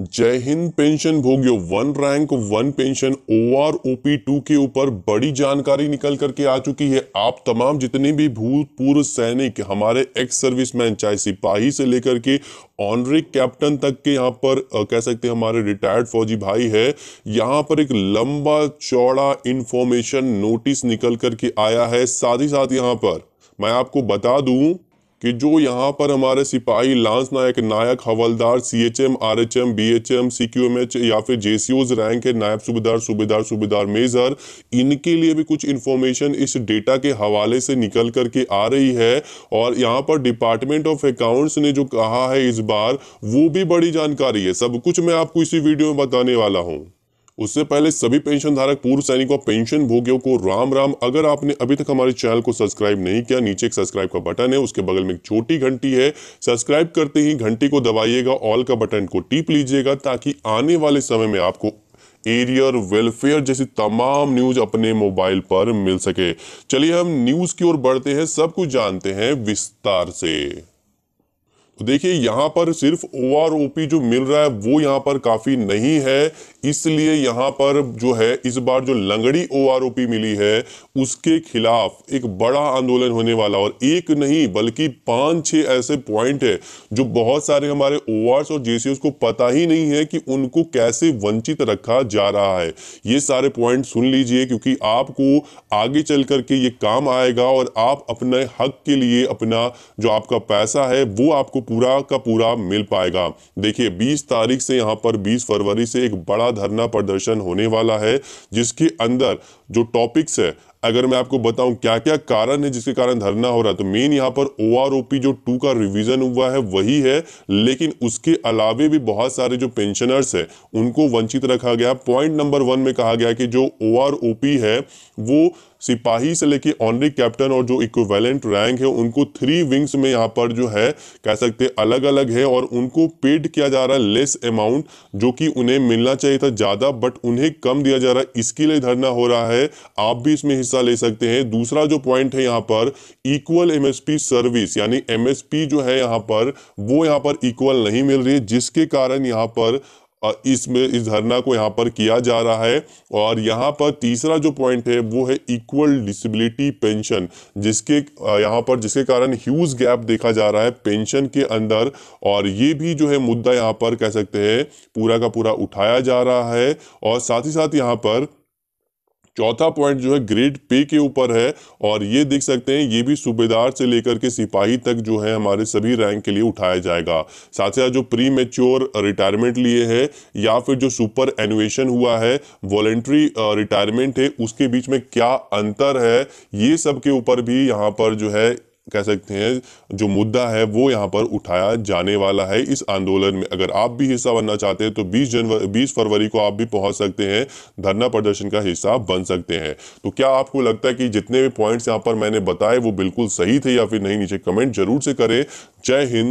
जय हिंद पेंशन भोगियो one rank one pension O R O P two के ऊपर बड़ी जानकारी निकल करके आ चुकी है आप तमाम जितने भी भूतपूर्व सैनिक हमारे एक्स सर्विसमैन चाहे सिपाही से लेकर के ऑनरिक कैप्टन तक के यहाँ पर आ, कह सकते हैं हमारे रिटायर्ड फौजी भाई है यहाँ पर एक लंबा चौड़ा इंफॉर्मेशन नोटिस निकल करके आया है साथ ही साथ यहाँ पर मैं आपको बता दूं कि जो यहाँ पर हमारे सिपाही लांस नायक नायक हवलदार C H M R H M B H M C Q M H या फिर जे सी ओज रैंक है नायब सूबेदार सूबेदार सूबेदार मेजर इनके लिए भी कुछ इन्फॉर्मेशन इस डेटा के हवाले से निकल करके आ रही है और यहाँ पर डिपार्टमेंट ऑफ अकाउंट्स ने जो कहा है इस बार वो भी बड़ी जानकारी है सब कुछ मैं आपको इसी वीडियो में बताने वाला हूँ उससे पहले सभी पेंशन धारक पूर्व सैनिकों पेंशन भोगियों को राम राम अगर आपने अभी तक हमारे चैनल को सब्सक्राइब नहीं किया नीचे एक सब्सक्राइब का बटन है उसके बगल में एक छोटी घंटी है सब्सक्राइब करते ही घंटी को दबाइएगा ऑल का बटन को टीप लीजिएगा ताकि आने वाले समय में आपको एरियर वेलफेयर जैसी तमाम न्यूज अपने मोबाइल पर मिल सके चलिए हम न्यूज की ओर बढ़ते हैं सब कुछ जानते हैं विस्तार से तो देखिए यहाँ पर सिर्फ ओ आर ओ पी जो मिल रहा है वो यहाँ पर काफ़ी नहीं है इसलिए यहाँ पर जो है इस बार जो लंगड़ी ओ आर ओ पी मिली है उसके खिलाफ एक बड़ा आंदोलन होने वाला और एक नहीं बल्कि पाँच छः ऐसे पॉइंट है जो बहुत सारे हमारे ओ आर्स और जे को पता ही नहीं है कि उनको कैसे वंचित रखा जा रहा है ये सारे पॉइंट सुन लीजिए क्योंकि आपको आगे चल करके ये काम आएगा और आप अपने हक के लिए अपना जो आपका पैसा है वो आपको पूरा का पूरा मिल पाएगा देखिए 20 तारीख से यहाँ पर 20 फरवरी से एक बड़ा धरना प्रदर्शन होने वाला है जिसके अंदर जो टॉपिक्स है अगर मैं आपको बताऊं क्या क्या कारण है जिसके कारण धरना हो रहा है तो मेन यहाँ पर ओ जो टू का रिविजन हुआ है वही है लेकिन उसके अलावे भी बहुत सारे जो पेंशनर्स है उनको वंचित रखा गया पॉइंट नंबर वन में कहा गया कि जो ओ है वो सिपाही से लेके ऑनरी कैप्टन और जो इक्वेलेंट रैंक है उनको थ्री विंग्स में यहाँ पर जो है कह सकते अलग अलग है और उनको पेड किया जा रहा है लेस अमाउंट जो कि उन्हें मिलना चाहिए था ज़्यादा बट उन्हें कम दिया जा रहा है इसके लिए धरना हो रहा है आप भी इसमें हिस्सा ले सकते हैं दूसरा जो पॉइंट है यहाँ पर इक्वल एमएसपी सर्विस यानी एमएसपी जो है यहाँ पर वो यहाँ पर इक्वल नहीं मिल रही है जिसके कारण यहाँ पर इसमें इस धरना इस को यहाँ पर किया जा रहा है और यहाँ पर तीसरा जो पॉइंट है वो है इक्वल डिसेबिलिटी पेंशन जिसके यहाँ पर जिसके कारण ह्यूज गैप देखा जा रहा है पेंशन के अंदर और ये भी जो है मुद्दा यहाँ पर कह सकते हैं पूरा का पूरा उठाया जा रहा है और साथ ही साथ यहाँ पर चौथा पॉइंट जो है ग्रेड पे के ऊपर है और ये देख सकते हैं ये भी सूबेदार से लेकर के सिपाही तक जो है हमारे सभी रैंक के लिए उठाया जाएगा साथ ही साथ जो प्री मेच्योर रिटायरमेंट लिए है या फिर जो सुपर एनुएशन हुआ है वॉलेंट्री रिटायरमेंट है उसके बीच में क्या अंतर है ये सब के ऊपर भी यहाँ पर जो है कह सकते हैं जो मुद्दा है वो यहाँ पर उठाया जाने वाला है इस आंदोलन में अगर आप भी हिस्सा बनना चाहते हैं तो 20 जनवरी 20 फरवरी को आप भी पहुँच सकते हैं धरना प्रदर्शन का हिस्सा बन सकते हैं तो क्या आपको लगता है कि जितने भी पॉइंट्स यहाँ पर मैंने बताए वो बिल्कुल सही थे या फिर नहीं नीचे कमेंट जरूर से करें जय हिंद